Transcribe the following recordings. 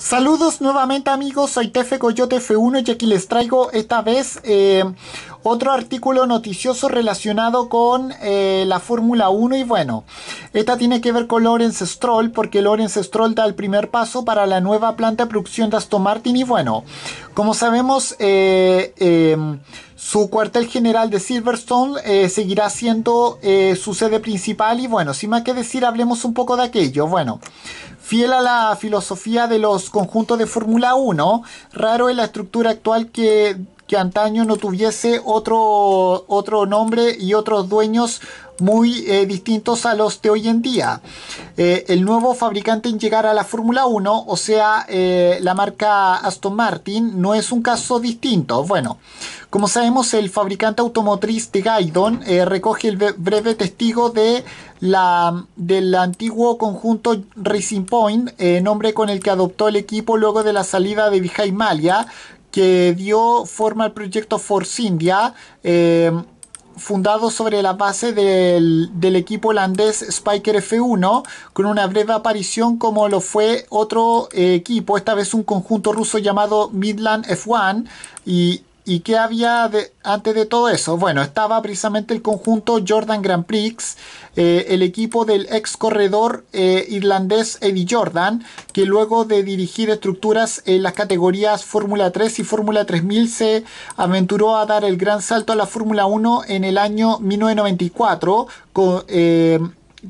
Saludos nuevamente amigos, soy Tefe Coyote F1 y aquí les traigo esta vez eh, otro artículo noticioso relacionado con eh, la Fórmula 1 y bueno, esta tiene que ver con Lawrence Stroll porque Lawrence Stroll da el primer paso para la nueva planta de producción de Aston Martin y bueno, como sabemos eh, em, su cuartel general de Silverstone seguirá siendo su sede principal y bueno, sin más que decir hablemos un poco de aquello, bueno. Fiel a la filosofía de los conjuntos de Fórmula 1, raro es la estructura actual que, antaño no tuviese otro, otro nombre y otros dueños muy eh, distintos a los de hoy en día. Eh, el nuevo fabricante en llegar a la Fórmula 1, o sea, eh, la marca Aston Martin, no es un caso distinto. Bueno, como sabemos, el fabricante automotriz de Gaidon recoge el breve testigo de la, del antiguo conjunto Racing Point, eh, nombre con el que adoptó el equipo luego de la salida de Vijay Malia, que dio forma al proyecto Force India, eh, fundado sobre la base del, equipo holandés Spiker F1, con una breve aparición como lo fue otro eh, equipo, esta vez un conjunto ruso llamado Midland F1, y ¿Y qué había antes de todo eso? Bueno, estaba precisamente el conjunto Jordan Grand Prix, eh, el equipo del ex corredor eh, irlandés Eddie Jordan, que luego de dirigir estructuras en las categorías Fórmula 3 y Fórmula 3000 se aventuró a dar el gran salto a la Fórmula 1 en el año 1994 con... Eh,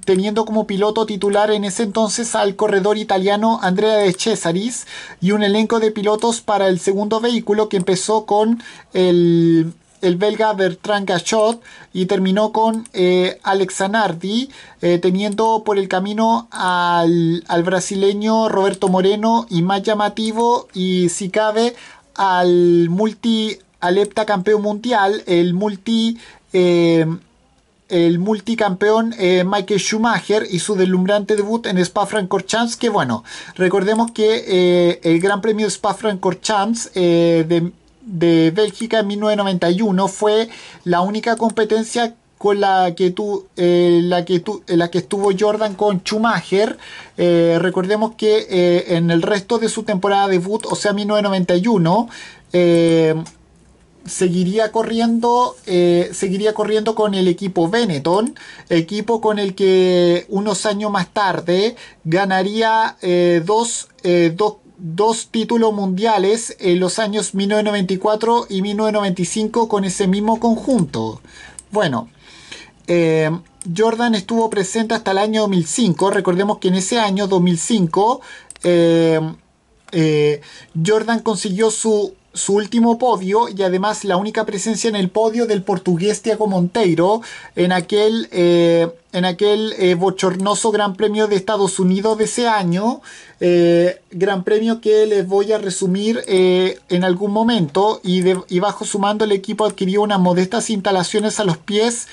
teniendo como piloto titular en ese entonces al corredor italiano Andrea de Cesaris y un elenco de pilotos para el segundo vehículo que empezó con el, belga Bertrand Gachot y terminó con eh, Alex Zanardi. Eh, teniendo por el camino al, brasileño Roberto Moreno y más llamativo y si cabe al multi alepta campeón mundial, el multi... Eh, el multicampeón eh, Michael Schumacher y su deslumbrante debut en Spa-Francorchamps, que bueno, recordemos que eh, el Gran Premio Spa-Francorchamps eh, de, de, Bélgica en 1991 fue la única competencia con la que tú, eh, la que la que estuvo Jordan con Schumacher. recordemos que en el resto de su temporada debut, o sea 1991, seguiría corriendo, eh, seguiría corriendo con el equipo Benetton, equipo con el que unos años más tarde ganaría eh, dos, eh, dos, títulos mundiales en los años 1994 y 1995 con ese mismo conjunto. Bueno, Jordan estuvo presente hasta el año 2005, recordemos que en ese año 2005 Jordan consiguió su su último podio y además la única presencia en el podio del portugués Tiago Monteiro en aquel, eh, en aquel eh, bochornoso Gran Premio de Estados Unidos de ese año, eh, Gran Premio que les voy a resumir en algún momento y, bajo y, bajo sumando el equipo adquirió unas modestas instalaciones a los pies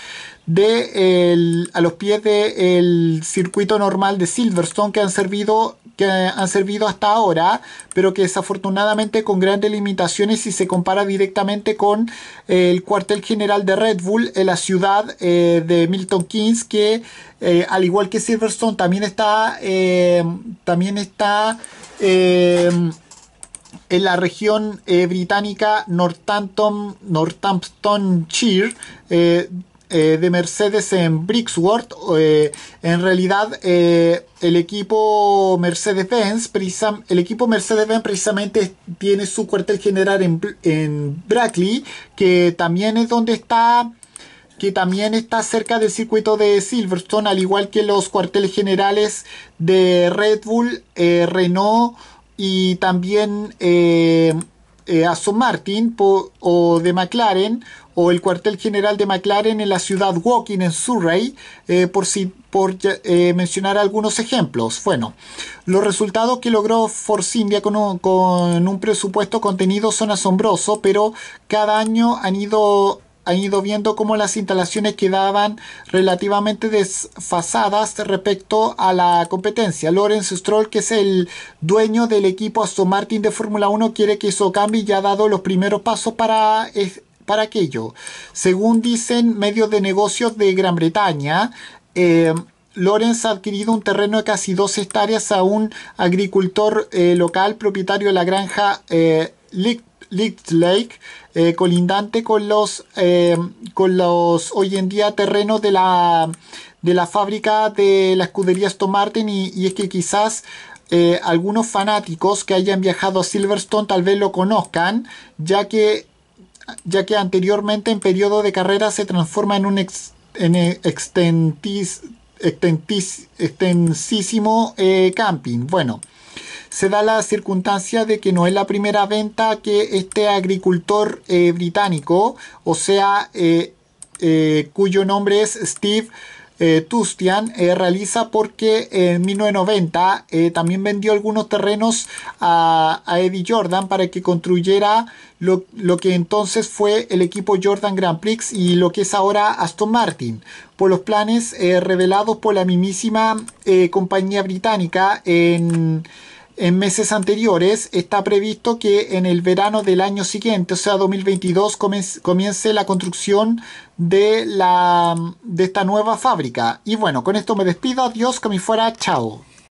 de a los pies del circuito normal de Silverstone que han servido que han servido hasta ahora, pero que desafortunadamente con grandes limitaciones si se compara directamente con eh, el cuartel general de Red Bull en la ciudad eh, de Milton Keynes, que eh, al igual que Silverstone también está, también está en la región británica Northampton, Northamptonshire eh, de Mercedes en Brixworth. Eh, en realidad, eh, el equipo Mercedes-Benz, el equipo Mercedes-Benz precisamente tiene su cuartel general en, en Brackley, que también es donde está que también está cerca del circuito de Silverstone, al igual que los cuarteles generales de Red Bull, Renault y también eh, ...a Aston Martin o de McLaren o el cuartel general de McLaren en la ciudad Woking en Surrey, eh, por, si, por eh, mencionar algunos ejemplos. Bueno, los resultados que logró Force India con con un presupuesto contenido son asombrosos, pero cada año han ido han ido viendo cómo las instalaciones quedaban relativamente desfasadas respecto a la competencia. Lorenz Stroll, que es el dueño del equipo Aston Martin de Fórmula 1, quiere que eso cambie y ya ha dado los primeros pasos para para aquello. Según dicen medios de negocios de Gran Bretaña, eh, Lorenz ha adquirido un terreno de casi dos hectáreas a un agricultor eh, local propietario de la granja eh, Lick Lake, eh, colindante con los, eh, con los hoy en día terrenos de la, fábrica de la escudería Aston Martin y, es que quizás eh, algunos fanáticos que hayan viajado a Silverstone tal vez lo conozcan, ya que, ya que anteriormente en periodo de carrera se transforma en un extensísimo camping. Bueno, se da la circunstancia de que no es la primera venta que este agricultor eh, británico, o sea, eh, eh, cuyo nombre es Steve Tustian, realiza porque en 1990 también vendió algunos terrenos a, Eddie Jordan para que construyera lo, que entonces fue el equipo Jordan Grand Prix y lo que es ahora Aston Martin por los planes revelados por la mismísima compañía británica en en meses anteriores, está previsto que en el verano del año siguiente, o sea 2022, comience la construcción de, la, de esta nueva fábrica. Y bueno, con esto me despido, adiós, que me fuera, chao.